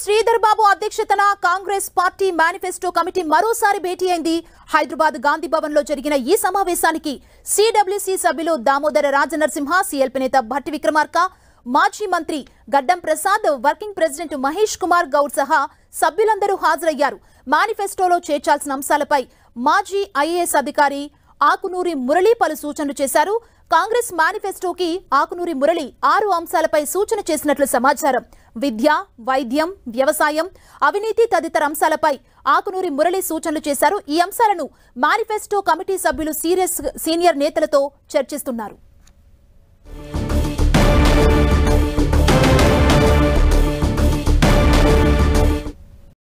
శ్రీధర్ బాబు అధ్యక్షతన Congress party manifesto committee మరోసారి భేటీ అయింది హైదరాబాద్ గాంధీ భవన్ లో జరిగిన ఈ సమావేశానికి సిడబ్ల్యూసి సభ్యులు దామోదర రాజనరసింహ సిఎల్పి నేత భట్టి విక్రమార్క మాజీ మంత్రి గడ్డం ప్రసాద్ వర్కింగ్ ప్రెసిడెంట్ మహేష్ కుమార్ గౌడ్ సహా సభ్యులందరూ హాజరయ్యారు మేనిఫెస్టోలో చేర్చాల్సిన అంశాలపై మాజీ ఐఏఎస్ అధికారి ఆకునూరి మురళి పలు సూచనలు చేశారు కాంగ్రెస్ మేనిఫెస్టోకి ఆకునూరి మురళి ఆరు అంశాలపై సూచన చేసినట్లు సమాచారం విద్య వైద్యం వ్యవసాయం అవినీతి తదితర అంశాలపై ఆకునూరి మురళి సూచనలు చేశారు ఈ అంశాలను మేనిఫెస్టో కమిటీ సభ్యులు సీరియస్ సీనియర్ నేతలతో చర్చిస్తున్నారు